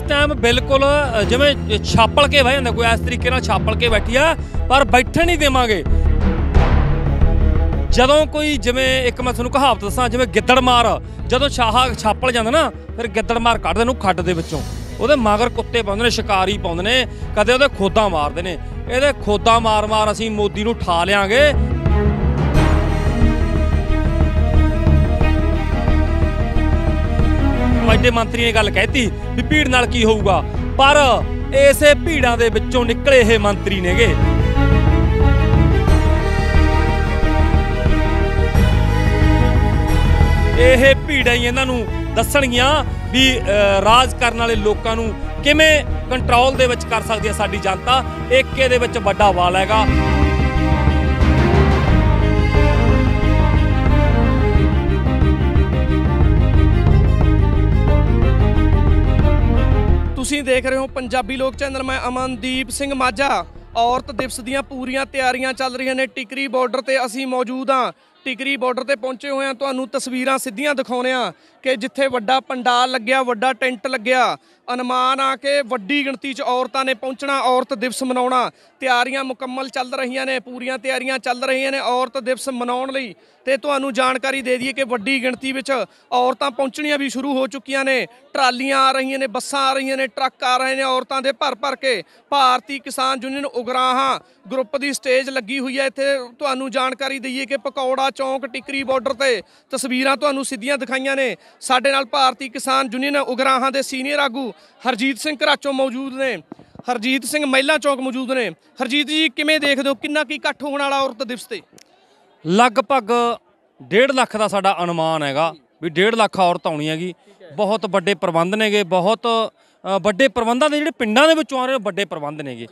ਇਸ ਟਾਈਮ ਬਿਲਕੁਲ ਜਿਵੇਂ ਛਾਪਲ ਕੇ ਬਹਿ ਜਾਂਦਾ ਕੋਈ ਇਸ ਤਰੀਕੇ ਨਾਲ ਛਾਪਲ ਕੇ ਬੈਠੀ ਆ ਪਰ ਬੈਠਣ ਨਹੀਂ ਦੇਵਾਂਗੇ ਜਦੋਂ ਕੋਈ ਜਿਵੇਂ ਇੱਕ ਮੈਂ ਤੁਹਾਨੂੰ ਕਹਾਵਤ ਦੱਸਾਂ ਜਿਵੇਂ ਗਿੱਦੜ ਮਾਰ ਜਦੋਂ ਛਾਹਾ ਛਾਪਲ ਜਾਂਦਾ ਨਾ ਫਿਰ ਗਿੱਦੜ ਮਾਰ ਕੱਢਦੇ ਨੂੰ ਖੱਡ ਦੇ ਵਿੱਚੋਂ ਉਹਦੇ ਮਗਰ ਕੁੱਤੇ ਪਾਉਂਦੇ ਨੇ ਸ਼ਿਕਾਰੀ ਪਾਉਂਦੇ ਨੇ ਕਦੇ ਉਹਦੇ ਖੋਦਾ ਮਾਰਦੇ ਨੇ ਇਹਦੇ ਖੋਦਾ ਮਾਰ-ਮਾਰ ਅਸੀਂ ਮੋਦੀ ਨੂੰ ਠਾ ਲਿਆਂਗੇ ਅੱਜ ਦੇ ਮੰਤਰੀ ਨੇ ਗੱਲ ਕਹਿਤੀ ਵੀ ਭੀੜ ਨਾਲ ਕੀ ਹੋਊਗਾ ਪਰ ਐਸੇ ਭੀੜਾਂ ਦੇ ਵਿੱਚੋਂ ਨਿਕਲੇ ਇਹ ਮੰਤਰੀ ਨੇਗੇ ਇਹ ਭੀੜਾਂ ਹੀ ਇਹਨਾਂ ਨੂੰ ਦੱਸਣਗੀਆਂ ਵੀ ਰਾਜ ਕਰਨ ਵਾਲੇ ਲੋਕਾਂ ਨੂੰ ਕਿਵੇਂ ਕੰਟਰੋਲ ਦੇ ਵਿੱਚ ਕਰ ਸਕਦੀ ਹੈ ਸਾਡੀ ਜਨਤਾ ਏਕੇ ਦੇ ਵਿੱਚ ਵੱਡਾ ਵਾਲ ਹੈਗਾ ਤੁਸੀਂ ਦੇਖ ਰਹੇ ਹੋ ਪੰਜਾਬੀ ਲੋਕ ਚੈਨਲ ਮੈਂ ਅਮਨਦੀਪ ਸਿੰਘ ਮਾਝਾ ਔਰਤ ਦਿਵਸ ਦੀਆਂ ਪੂਰੀਆਂ ਤਿਆਰੀਆਂ ਚੱਲ ਰਹੀਆਂ ਨੇ ਟਿਕਰੀ ਬਾਰਡਰ ਤੇ ਅਸੀਂ ਮੌਜੂਦ ਹਾਂ ਟਿਕਰੀ ਬਾਰਡਰ ਤੇ ਪਹੁੰਚੇ ਹੋਏ ਆ ਤੁਹਾਨੂੰ ਤਸਵੀਰਾਂ ਸਿੱਧੀਆਂ ਦਿਖਾਉਨੇ ਆ ਕਿ ਜਿੱਥੇ ਵੱਡਾ ਪੰਡਾਲ ਲੱਗਿਆ ਵੱਡਾ ਟੈਂਟ ਲੱਗਿਆ ਅਨੁਮਾਨ ਆ ਕਿ ਵੱਡੀ ਗਿਣਤੀ 'ਚ ਔਰਤਾਂ ਨੇ ਪਹੁੰਚਣਾ ਔਰਤ ਦਿਵਸ ਮਨਾਉਣਾ ਤਿਆਰੀਆਂ ਮੁਕੰਮਲ ਚੱਲ ਰਹੀਆਂ ਨੇ ਪੂਰੀਆਂ ਤਿਆਰੀਆਂ ਚੱਲ ਰਹੀਆਂ ਨੇ ਔਰਤ ਦਿਵਸ ਮਨਾਉਣ ਲਈ ਤੇ ਤੁਹਾਨੂੰ ਜਾਣਕਾਰੀ ਦੇ ਦਈਏ ਕਿ ਵੱਡੀ ਗਿਣਤੀ ਵਿੱਚ ਔਰਤਾਂ ਪਹੁੰਚਣੀਆਂ ਵੀ ਸ਼ੁਰੂ ਹੋ ਚੁੱਕੀਆਂ ਨੇ ਟਰਾਲੀਆਂ ਆ ਰਹੀਆਂ ਨੇ ਬੱਸਾਂ ਆ ਰਹੀਆਂ ਨੇ ਟਰੱਕ ਆ ਰਹੇ ਨੇ ਔਰਤਾਂ ਦੇ ਭਰ ਭਰ ਕੇ ਭਾਰਤੀ ਕਿਸਾਨ ਯੂਨੀਅਨ ਉਗਰਾਹਾਂ ਗਰੁੱਪ ਦੀ ਸਟੇਜ ਲੱਗੀ ਹੋਈ ਹੈ ਇੱਥੇ ਤੁਹਾਨੂੰ ਜਾਣਕਾਰੀ ਦਈਏ ਕਿ ਪਕੌੜਾ ਬਟਾਲਾ ਚੌਂਕ ਟਿਕਰੀ ਬਾਰਡਰ ਤੇ ਤਸਵੀਰਾਂ ਤੁਹਾਨੂੰ ਸਿੱਧੀਆਂ ਦਿਖਾਈਆਂ ਨੇ ਸਾਡੇ ਨਾਲ ਭਾਰਤੀ ਕਿਸਾਨ ਯੂਨੀਅਨ ਉਗਰਾਹਾਂ ਦੇ ਸੀਨੀਅਰ ਆਗੂ ਹਰਜੀਤ ਸਿੰਘ ਘਰਾਚੋਂ ਮੌਜੂਦ ਨੇ ਹਰਜੀਤ ਸਿੰਘ ਮਹਿਲਾ ਚੌਂਕ ਮੌਜੂਦ ਨੇ ਹਰਜੀਤ ਜੀ ਕਿਵੇਂ ਦੇਖਦੇ ਹੋ ਕਿੰਨਾ ਕੀ ਇਕੱਠ ਹੋਣ ਵਾਲਾ ਔਰਤ ਦਿਵਸ ਤੇ ਲਗਭਗ 1.5 ਲੱਖ ਦਾ ਸਾਡਾ ਅਨੁਮਾਨ ਹੈਗਾ ਵੀ 1.5 ਲੱਖ ਔਰਤ ਆਉਣੀ ਹੈਗੀ ਬਹੁਤ ਵੱਡੇ ਪ੍ਰਬੰਧ ਨੇਗੇ ਬਹੁਤ ਵੱਡੇ ਪ੍ਰਬੰਧਾਂ ਦੇ ਜਿਹੜੇ ਪਿੰਡਾਂ ਦੇ ਵਿੱਚੋਂ ਆ ਰਹੇ ਵੱਡੇ ਪ੍ਰਬੰਧ ਨੇਗੇ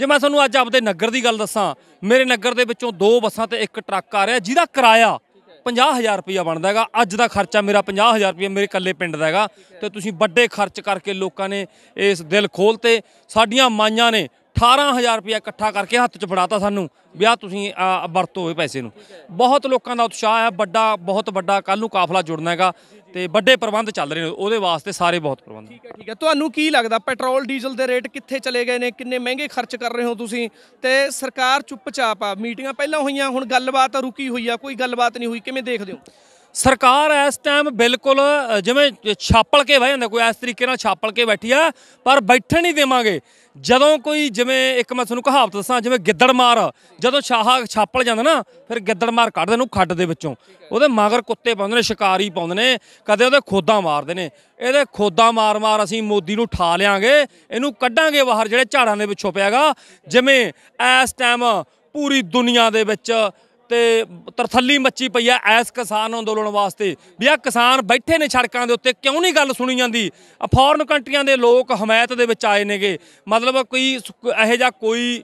ਜੇ ਮੈਂ ਤੁਹਾਨੂੰ ਅੱਜ ਆਪਦੇ ਨਗਰ ਦੀ ਗੱਲ ਦੱਸਾਂ ਮੇਰੇ ਨਗਰ ਦੇ ਵਿੱਚੋਂ ਦੋ ਬੱਸਾਂ ਤੇ ਇੱਕ ਟਰੱਕ ਆ ਰਿਹਾ ਜਿਹਦਾ ਕਿਰਾਇਆ 50000 ਰੁਪਇਆ ਬਣਦਾ ਹੈਗਾ ਅੱਜ ਦਾ ਖਰਚਾ ਮੇਰਾ 50000 ਰੁਪਇਆ ਮੇਰੇ ਇਕੱਲੇ ਪਿੰਡ ਦਾ ਹੈਗਾ ਤੇ ਤੁਸੀਂ ਵੱਡੇ ਖਰਚ ਕਰਕੇ ਲੋਕਾਂ ਨੇ ਇਸ ਦਿਲ ਖੋਲਤੇ ਸਾਡੀਆਂ ਮਾਈਆਂ ਨੇ 18000 ਰੁਪਇਆ ਇਕੱਠਾ ਕਰਕੇ ਹੱਥ 'ਚ ਫੜਾਤਾ ਸਾਨੂੰ ਵੀ ਆ ਤੁਸੀਂ ਵਰਤੋ ਇਹ ਪੈਸੇ ਨੂੰ ਬਹੁਤ ਲੋਕਾਂ ਦਾ ਉਤਸ਼ਾਹ ਹੈ ਵੱਡਾ ਬਹੁਤ ਵੱਡਾ ਕੱਲ ਨੂੰ ਕਾਫਲਾ ਜੁੜਨਾ ਹੈਗਾ ਤੇ ਵੱਡੇ ਪ੍ਰਬੰਧ ਚੱਲ ਰਹੇ ਨੇ ਉਹਦੇ ਵਾਸਤੇ ਸਾਰੇ ਬਹੁਤ ਪ੍ਰਬੰਧ ਠੀਕ ਹੈ ਠੀਕ ਹੈ ਤੁਹਾਨੂੰ ਕੀ ਲੱਗਦਾ ਪੈਟਰੋਲ ਡੀਜ਼ਲ ਦੇ ਰੇਟ ਕਿੱਥੇ ਚਲੇ ਗਏ ਨੇ ਕਿੰਨੇ ਮਹਿੰਗੇ ਖਰਚ ਕਰ ਰਹੇ ਹੋ ਤੁਸੀਂ ਤੇ ਸਰਕਾਰ ਚੁੱਪਚਾਪ ਆ ਮੀਟਿੰਗਾਂ ਪਹਿਲਾਂ ਹੋਈਆਂ ਹੁਣ ਗੱਲਬਾਤ ਰੁਕੀ ਹੋਈ ਆ ਕੋਈ ਗੱਲਬਾਤ ਨਹੀਂ ਹੋਈ ਕਿਵੇਂ ਦੇਖਦੇ ਹੋ ਸਰਕਾਰ ਇਸ ਟਾਈਮ ਬਿਲਕੁਲ ਜਿਵੇਂ ਛਾਪਲ ਕੇ ਬਹਿ ਜਾਂਦਾ ਕੋਈ ਇਸ ਤਰੀਕੇ ਨਾਲ ਛਾਪਲ ਕੇ ਬੈਠੀ ਆ ਪਰ ਬੈਠਣ ਨਹੀਂ ਦੇਵਾਂਗੇ ਜਦੋਂ ਕੋਈ ਜਿਵੇਂ ਇੱਕ ਮੈਂ ਤੁਹਾਨੂੰ ਕਹਾਵਤ ਦੱਸਾਂ ਜਿਵੇਂ ਗਿੱਦੜ ਮਾਰ ਜਦੋਂ ਛਾਹਾ ਛਾਪਲ ਜਾਂਦਾ ਨਾ ਫਿਰ ਗਿੱਦੜ ਮਾਰ ਕੱਢਦੇ ਨੂੰ ਖੱਡ ਦੇ ਵਿੱਚੋਂ ਉਹਦੇ ਮਗਰ ਕੁੱਤੇ ਪਾਉਂਦੇ ਨੇ ਸ਼ਿਕਾਰੀ ਪਾਉਂਦੇ ਨੇ ਕਦੇ ਉਹਦੇ ਖੋਦਾਂ ਮਾਰਦੇ ਨੇ ਇਹਦੇ ਖੋਦਾਂ ਮਾਰ-ਮਾਰ ਅਸੀਂ ਮੋਦੀ ਨੂੰ ਠਾ ਲਿਆਂਗੇ ਇਹਨੂੰ ਕੱਢਾਂਗੇ ਬਾਹਰ ਜਿਹੜੇ ਝਾੜਾਂ ਦੇ ਵਿੱਚੋਂ ਪਿਆਗਾ ਜਿਵੇਂ ਇਸ ਟਾਈਮ ਪੂਰੀ ਦੁਨੀਆ ਦੇ ਵਿੱਚ ਤੇ ਤਰਥੱਲੀ ਮੱਚੀ ਪਈ ਆ ਐਸ ਕਿਸਾਨ ਅੰਦੋਲਨ ਵਾਸਤੇ ਵੀ ਆ ਕਿਸਾਨ ਬੈਠੇ ਨੇ ਸੜਕਾਂ ਦੇ ਉੱਤੇ ਕਿਉਂ ਨਹੀਂ ਗੱਲ ਸੁਣੀ ਜਾਂਦੀ ਫੋਰਨ ਕੰਟਰੀਆਂ ਦੇ ਲੋਕ ਹਮਾਇਤ ਦੇ ਵਿੱਚ ਆਏ ਨੇਗੇ ਮਤਲਬ ਕੋਈ ਇਹੋ ਜਿਹਾ ਕੋਈ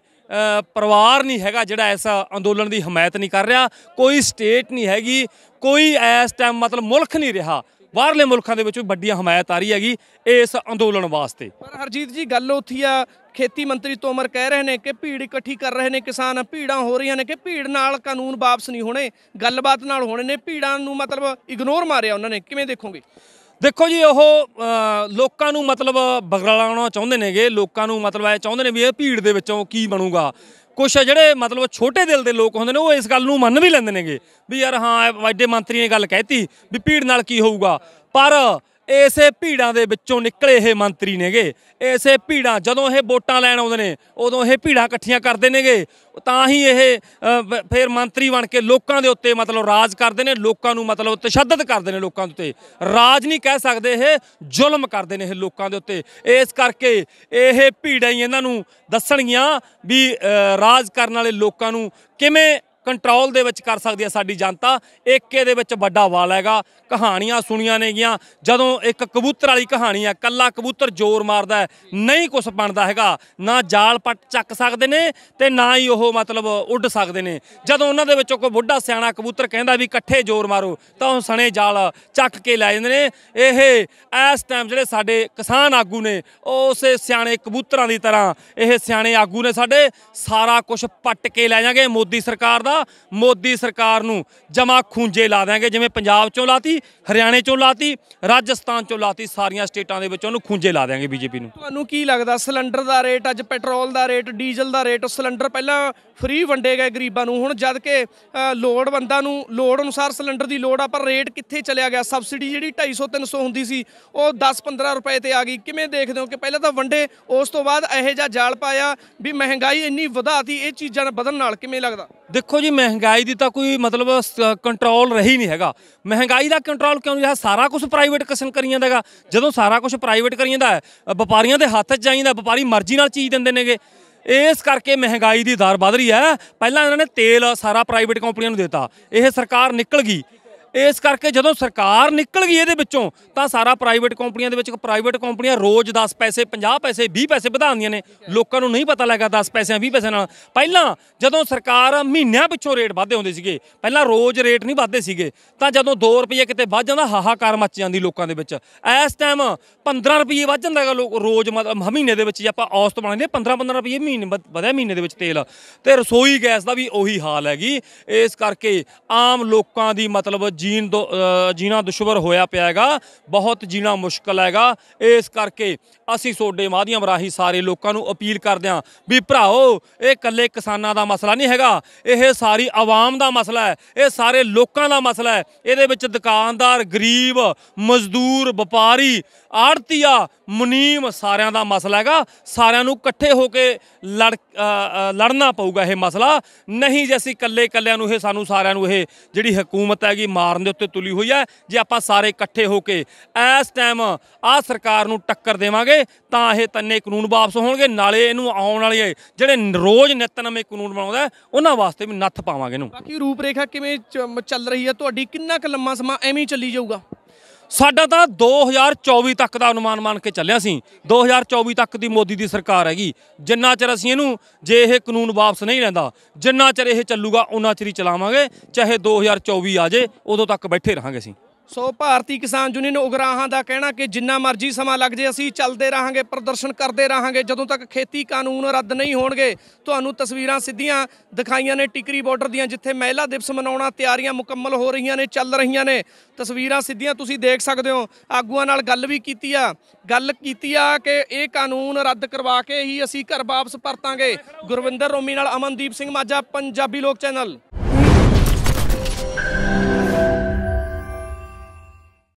ਪਰਿਵਾਰ ਨਹੀਂ ਹੈਗਾ ਜਿਹੜਾ ਇਸ ਅੰਦੋਲਨ ਦੀ ਹਮਾਇਤ ਨਹੀਂ ਕਰ ਰਿਹਾ ਕੋਈ ਸਟੇਟ ਨਹੀਂ ਹੈਗੀ ਕੋਈ ਇਸ ਟਾਈਮ ਮਤਲਬ ਮੁਲਕ ਨਹੀਂ ਰਿਹਾ ਬਾਹਰਲੇ ਮੁਲਕਾਂ ਦੇ ਵਿੱਚ ਵੀ ਵੱਡੀ ਹਮਾਇਤ ਆ ਰਹੀ ਹੈਗੀ ਇਸ ਅੰਦੋਲਨ ਵਾਸਤੇ ਪਰ ਹਰਜੀਤ ਜੀ ਗੱਲ ਉੱਥੀ ਆ ਖੇਤੀ ਮੰਤਰੀ ਤੋਮਰ ਕਹਿ ਰਹੇ ਨੇ ਕਿ ਭੀੜ ਇਕੱਠੀ ਕਰ ਰਹੇ ਨੇ ਕਿਸਾਨ ਭੀੜਾਂ ਹੋ ਰਹੀਆਂ ਨੇ ਕਿ ਭੀੜ ਨਾਲ ਕਾਨੂੰਨ ਵਾਪਸ ਨਹੀਂ ਹੋਣੇ ਗੱਲਬਾਤ ਨਾਲ ਹੋਣੇ ਨੇ ਭੀੜਾਂ ਨੂੰ ਮਤਲਬ ਇਗਨੋਰ ਮਾਰਿਆ ਉਹਨਾਂ ਨੇ ਕਿਵੇਂ ਦੇਖੋਗੇ ਦੇਖੋ ਜੀ ਉਹ ਲੋਕਾਂ ਨੂੰ ਮਤਲਬ ਬਗਲਾਉਣਾ ਚਾਹੁੰਦੇ ਨੇਗੇ ਲੋਕਾਂ ਨੂੰ ਮਤਲਬ ਇਹ ਚਾਹੁੰਦੇ ਨੇ ਵੀ ਇਹ ਭੀੜ ਦੇ ਵਿੱਚੋਂ ਕੀ ਬਣੂਗਾ ਕੁਝ ਜਿਹੜੇ ਮਤਲਬ ਛੋਟੇ ਦਿਲ ਦੇ ਲੋਕ ਹੁੰਦੇ ਨੇ ਉਹ ਇਸ ਗੱਲ ਨੂੰ ਮੰਨ ਵੀ ਲੈਂਦੇ ਨੇਗੇ ਵੀ ਯਾਰ ਹਾਂ ਵੱਡੇ ਮੰਤਰੀ ਨੇ ਗੱਲ ਕਹਿਤੀ ਵੀ ਭੀੜ ਨਾਲ ਕੀ ਹੋਊਗਾ ਪਰ ਇਸੇ ਭੀੜਾਂ ਦੇ ਵਿੱਚੋਂ ਨਿਕਲੇ ਇਹ ਮੰਤਰੀ ਨੇਗੇ ਇਸੇ ਭੀੜਾਂ ਜਦੋਂ ਇਹ ਵੋਟਾਂ ਲੈਣ ਆਉਂਦੇ ਨੇ ਉਦੋਂ ਇਹ ਭੀੜਾਂ ਇਕੱਠੀਆਂ ਕਰਦੇ ਨੇਗੇ ਤਾਂ ਹੀ ਇਹ ਫਿਰ ਮੰਤਰੀ ਬਣ ਕੇ ਲੋਕਾਂ ਦੇ ਉੱਤੇ ਮਤਲਬ ਰਾਜ ਕਰਦੇ ਨੇ ਲੋਕਾਂ ਨੂੰ ਮਤਲਬ ਤਸ਼ੱਦਦ ਕਰਦੇ ਨੇ ਲੋਕਾਂ ਦੇ ਉੱਤੇ ਰਾਜ ਨਹੀਂ ਕਹਿ ਸਕਦੇ ਇਹ ਜ਼ੁਲਮ ਕਰਦੇ ਨੇ ਇਹ ਲੋਕਾਂ ਦੇ ਉੱਤੇ ਇਸ ਕਰਕੇ ਇਹ ਭੀੜਾਂ ਹੀ ਇਹਨਾਂ ਨੂੰ ਦੱਸਣਗੀਆਂ ਵੀ ਰਾਜ ਕਰਨ ਵਾਲੇ ਲੋਕਾਂ ਨੂੰ ਕਿਵੇਂ ਕੰਟਰੋਲ ਦੇ ਵਿੱਚ ਕਰ ਸਕਦੀ ਹੈ ਸਾਡੀ ਜਨਤਾ ਏਕੇ ਦੇ ਵਿੱਚ ਵੱਡਾ ਵਾਲ ਹੈਗਾ ਕਹਾਣੀਆਂ ਸੁਣੀਆਂ ਨੇਗੀਆਂ ਜਦੋਂ ਇੱਕ ਕਬੂਤਰ ਵਾਲੀ ਕਹਾਣੀ ਆ ਕੱਲਾ ਕਬੂਤਰ ਜ਼ੋਰ ਮਾਰਦਾ ਨਹੀਂ ਕੁਝ ਬਣਦਾ ਹੈਗਾ ਨਾ ਜਾਲ ਪੱਟ ਚੱਕ ਸਕਦੇ ਨੇ ਤੇ ਨਾ ਹੀ ਉਹ ਮਤਲਬ ਉੱਡ ਸਕਦੇ ਨੇ ਜਦੋਂ ਉਹਨਾਂ ਦੇ ਵਿੱਚੋਂ ਕੋਈ ਬੁੱਢਾ ਸਿਆਣਾ ਕਬੂਤਰ ਕਹਿੰਦਾ ਵੀ ਇਕੱਠੇ ਜ਼ੋਰ ਮਾਰੋ ਤਾਂ ਉਹ ਸਣੇ ਜਾਲ ਚੱਕ ਕੇ ਲੈ ਜਾਂਦੇ ਨੇ ਇਹ ਇਸ ਟਾਈਮ ਜਿਹੜੇ ਸਾਡੇ ਕਿਸਾਨ ਆਗੂ ਨੇ ਉਸੇ ਸਿਆਣੇ ਕਬੂਤਰਾਂ ਦੀ ਤਰ੍ਹਾਂ ਇਹ ਸਿਆਣੇ ਆਗੂ ਨੇ ਸਾਡੇ ਸਾਰਾ ਕੁਝ ਪੱਟ ਕੇ ਲੈ ਜਾਗੇ ਮੋਦੀ ਸਰਕਾਰ ਦਾ ਦਿੱਤਾ ਮੋਦੀ ਸਰਕਾਰ ਨੂੰ ਜਮਾ ਖੂੰਜੇ ਲਾ ਦਾਂਗੇ ਜਿਵੇਂ ਪੰਜਾਬ ਚੋਂ ਲਾਤੀ ਹਰਿਆਣੇ ਚੋਂ ਲਾਤੀ ਰਾਜਸਥਾਨ ਚੋਂ ਲਾਤੀ ਸਾਰੀਆਂ ਸਟੇਟਾਂ ਦੇ ਵਿੱਚ ਉਹਨੂੰ ਖੂੰਜੇ ਲਾ ਦਾਂਗੇ ਬੀਜੇਪੀ ਨੂੰ ਤੁਹਾਨੂੰ ਕੀ ਲੱਗਦਾ ਸਿਲੰਡਰ ਦਾ ਰੇਟ ਅੱਜ ਪੈਟਰੋਲ ਦਾ ਰੇਟ ਡੀਜ਼ਲ ਦਾ ਰੇਟ ਸਿਲੰਡਰ ਪਹਿਲਾਂ ਫ੍ਰੀ ਵੰਡੇ ਗਏ ਗਰੀਬਾਂ ਨੂੰ ਹੁਣ ਜਦ ਕਿ ਬੰਦਾ ਨੂੰ ਲੋੜ ਅਨੁਸਾਰ ਸਿਲੰਡਰ ਦੀ ਲੋੜ ਆ ਪਰ ਰੇਟ ਕਿੱਥੇ ਚਲਿਆ ਗਿਆ ਸਬਸਿਡੀ ਜਿਹੜੀ 250 300 ਹੁੰਦੀ ਸੀ ਉਹ 10 15 ਰੁਪਏ ਤੇ ਆ ਗਈ ਕਿਵੇਂ ਦੇਖਦੇ ਹੋ ਕਿ ਪਹਿਲਾਂ ਤਾਂ ਵੰਡੇ ਉਸ ਤੋਂ ਬਾਅਦ ਇਹੋ ਜਿਹਾ ਜਾਲ ਪਾਇਆ ਵੀ ਮਹਿੰਗਾਈ ਇੰਨੀ ਵਧਾਤੀ ਇਹ ਚੀਜ਼ਾਂ ਵਧਣ ਨਾਲ ਕਿਵੇਂ ਲੱਗਦਾ ਦੇਖੋ ਜੀ ਮਹਿੰਗਾਈ ਦੀ ਤਾਂ ਕੋਈ ਮਤਲਬ ਕੰਟਰੋਲ ਰਹੀ ਨਹੀਂ ਹੈਗਾ ਮਹਿੰਗਾਈ ਦਾ ਕੰਟਰੋਲ ਕਿਉਂ ਨਹੀਂ ਹੈ ਸਾਰਾ ਕੁਝ ਪ੍ਰਾਈਵੇਟ ਕਸਨ ਕਰੀ ਜਾਂਦਾ ਹੈਗਾ ਜਦੋਂ ਸਾਰਾ ਕੁਝ ਪ੍ਰਾਈਵੇਟ ਕਰੀ ਜਾਂਦਾ ਹੈ ਵਪਾਰੀਆਂ ਦੇ ਹੱਥ 'ਚ ਜਾਂਦਾ ਵਪਾਰੀ ਮਰਜ਼ੀ ਨਾਲ ਚੀਜ਼ ਦਿੰਦੇ ਨੇਗੇ ਇਸ ਕਰਕੇ ਮਹਿੰਗਾਈ ਦੀ ਦਰ ਵਧ ਰਹੀ ਹੈ ਪਹਿਲਾਂ ਇਹਨਾਂ ਨੇ ਤੇਲ ਸਾਰਾ ਪ੍ਰਾਈਵੇਟ ਕੰਪਨੀਆਂ ਨੂੰ ਦਿੱਤਾ ਇਹ ਸਰਕਾਰ ਨਿਕਲ ਗਈ ਇਸ ਕਰਕੇ ਜਦੋਂ ਸਰਕਾਰ ਨਿਕਲ ਗਈ ਇਹਦੇ ਵਿੱਚੋਂ ਤਾਂ ਸਾਰਾ ਪ੍ਰਾਈਵੇਟ ਕੰਪਨੀਆਂ ਦੇ ਵਿੱਚ ਪ੍ਰਾਈਵੇਟ ਕੰਪਨੀਆਂ ਰੋਜ਼ 10 ਪੈਸੇ 50 ਪੈਸੇ 20 ਪੈਸੇ ਵਧਾਉਂਦੀਆਂ ਨੇ ਲੋਕਾਂ ਨੂੰ ਨਹੀਂ ਪਤਾ ਲੱਗਾ 10 ਪੈਸਿਆਂ 20 ਪੈਸੇ ਨਾਲ ਪਹਿਲਾਂ ਜਦੋਂ ਸਰਕਾਰ ਮਹੀਨਿਆਂ ਪਿੱਛੋਂ ਰੇਟ ਵਧਦੇ ਹੁੰਦੇ ਸੀਗੇ ਪਹਿਲਾਂ ਰੋਜ਼ ਰੇਟ ਨਹੀਂ ਵਧਦੇ ਸੀਗੇ ਤਾਂ ਜਦੋਂ 2 ਰੁਪਏ ਕਿਤੇ ਵੱਧ ਜਾਂਦਾ ਹਾਹਾਕਾਰ ਮੱਚ ਜਾਂਦੀ ਲੋਕਾਂ ਦੇ ਵਿੱਚ ਇਸ ਟਾਈਮ 15 ਰੁਪਏ ਵੱਧ ਹੈਗਾ ਲੋਕ ਰੋਜ਼ ਮਤਲਬ ਮਹੀਨੇ ਦੇ ਵਿੱਚ ਜੇ ਆਪਾਂ ਔਸਤ ਬਣਾਉਂਦੇ 15 15 ਰੁਪਏ ਮਹੀਨੇ ਵਧਿਆ ਮਹੀਨੇ ਦੇ ਵਿੱਚ ਤੇਲ ਤੇ ਰਸੋਈ ਗੈਸ ਦਾ ਵੀ ਉਹੀ ਹਾਲ ਹੈਗੀ ਇਸ ਕਰਕੇ ਆਮ ਲੋਕਾਂ ਦੀ ਮਤਲਬ ਜੀਣ ਜੀਣਾ ਦੁਸ਼ਵਰ ਹੋਇਆ ਪਿਆ ਹੈਗਾ ਬਹੁਤ ਜੀਣਾ ਮੁਸ਼ਕਲ ਹੈਗਾ ਇਸ ਕਰਕੇ ਅਸੀਂ ਸੋਡੇ ਮਾਧਿਅਮ ਰਾਹੀਂ ਸਾਰੇ ਲੋਕਾਂ ਨੂੰ ਅਪੀਲ ਕਰਦੇ ਆਂ ਵੀ ਭਰਾਓ ਇਹ ਇਕੱਲੇ ਕਿਸਾਨਾਂ ਦਾ ਮਸਲਾ ਨਹੀਂ ਹੈਗਾ ਇਹ ਸਾਰੀ ਆਵਾਮ ਦਾ ਮਸਲਾ ਹੈ ਇਹ ਸਾਰੇ ਲੋਕਾਂ ਦਾ ਮਸਲਾ ਹੈ ਇਹਦੇ ਵਿੱਚ ਦੁਕਾਨਦਾਰ ਗਰੀਬ ਮਜ਼ਦੂਰ ਵਪਾਰੀ ਆੜਤੀਆ ਮੁਨੀਮ ਸਾਰਿਆਂ ਦਾ ਮਸਲਾ ਹੈਗਾ ਸਾਰਿਆਂ ਨੂੰ ਇਕੱਠੇ ਹੋ ਕੇ ਲੜ ਲੜਨਾ ਪਊਗਾ ਇਹ ਮਸਲਾ ਨਹੀਂ ਜੇ ਅਸੀਂ ਇਕੱਲੇ ਇਕੱਲਿਆਂ ਨੂੰ ਇਹ ਸਾਨੂੰ ਸਾਰਿਆਂ ਨੂੰ ਇਹ ਜਿਹੜੀ ਹਕੂਮਤ ਹੈਗੀ ਮਾਰ ਮਾਰਨ ਦੇ ਉੱਤੇ ਤੁਲੀ ਹੋਈ ਹੈ ਜੇ ਆਪਾਂ ਸਾਰੇ ਇਕੱਠੇ ਹੋ ਕੇ ਇਸ ਟਾਈਮ ਆ ਸਰਕਾਰ ਨੂੰ ਟੱਕਰ ਦੇਵਾਂਗੇ ਤਾਂ ਇਹ ਤੰਨੇ ਕਾਨੂੰਨ ਵਾਪਸ ਹੋਣਗੇ ਨਾਲੇ ਇਹਨੂੰ ਆਉਣ ਵਾਲੇ ਜਿਹੜੇ ਰੋਜ਼ ਨਵੇਂ ਕਾਨੂੰਨ ਬਣਾਉਂਦਾ ਉਹਨਾਂ ਵਾਸਤੇ ਵੀ ਨੱਥ ਪਾਵਾਂਗੇ ਇਹਨੂੰ ਬਾਕੀ ਰੂਪ ਰੇਖਾ ਕਿਵੇਂ ਚੱਲ ਰਹੀ ਹੈ ਤੁਹਾਡੀ ਕਿੰਨਾ ਕੁ ਲੰਮਾ ਸਮਾਂ ਐਵੇਂ ਹੀ ਚੱਲੀ ਜਾਊਗਾ ਸਾਡਾ ਤਾਂ 2024 ਤੱਕ ਦਾ ਅਨੁਮਾਨ ਮੰਨ ਕੇ ਚੱਲਿਆ ਸੀ 2024 ਤੱਕ ਦੀ ਮੋਦੀ ਦੀ ਸਰਕਾਰ ਹੈਗੀ ਜਿੰਨਾ ਚਿਰ ਅਸੀਂ ਇਹਨੂੰ ਜੇ ਇਹ ਕਾਨੂੰਨ ਵਾਪਸ ਨਹੀਂ ਲੈਂਦਾ ਜਿੰਨਾ ਚਿਰ ਇਹ ਚੱਲੂਗਾ ਉਹਨਾਂ ਚਿਰ ਹੀ ਚਲਾਵਾਂਗੇ ਚਾਹੇ 2024 ਆ ਜੇ ਉਦੋਂ ਤੱਕ ਬੈਠੇ ਰਹਾਂਗੇ ਅਸੀਂ ਸੋ ਭਾਰਤੀ ਕਿਸਾਨ ਯੂਨੀਅਨ ਉਗਰਾਹਾਂ ਦਾ ਕਹਿਣਾ ਕਿ ਜਿੰਨਾ ਮਰਜ਼ੀ ਸਮਾਂ ਲੱਗ ਜੇ ਅਸੀਂ ਚੱਲਦੇ ਰਹਾਂਗੇ ਪ੍ਰਦਰਸ਼ਨ ਕਰਦੇ ਰਹਾਂਗੇ ਜਦੋਂ ਤੱਕ ਖੇਤੀ ਕਾਨੂੰਨ ਰੱਦ ਨਹੀਂ ਹੋਣਗੇ ਤੁਹਾਨੂੰ ਤਸਵੀਰਾਂ ਸਿੱਧੀਆਂ ਦਿਖਾਈਆਂ ਨੇ ਟਿਕਰੀ ਬਾਰਡਰ ਦੀਆਂ ਜਿੱਥੇ ਮਹਿਲਾ ਦਿਵਸ ਮਨਾਉਣਾ ਤਿਆਰੀਆਂ ਮੁਕੰਮਲ ਹੋ ਰਹੀਆਂ ਨੇ ਚੱਲ ਰਹੀਆਂ ਨੇ ਤਸਵੀਰਾਂ ਸਿੱਧੀਆਂ ਤੁਸੀਂ ਦੇਖ ਸਕਦੇ ਹੋ ਆਗੂਆਂ ਨਾਲ ਗੱਲ ਵੀ ਕੀਤੀ ਆ ਗੱਲ ਕੀਤੀ ਆ ਕਿ ਇਹ ਕਾਨੂੰਨ ਰੱਦ ਕਰਵਾ ਕੇ ਹੀ ਅਸੀਂ ਘਰ ਵਾਪਸ ਪਰਤਾਂਗੇ ਗੁਰਵਿੰਦਰ ਰੋਮੀ ਨਾਲ ਅਮਨਦੀਪ ਸਿੰਘ ਮਾਝਾ ਪੰਜਾਬੀ ਲੋਕ ਚੈਨਲ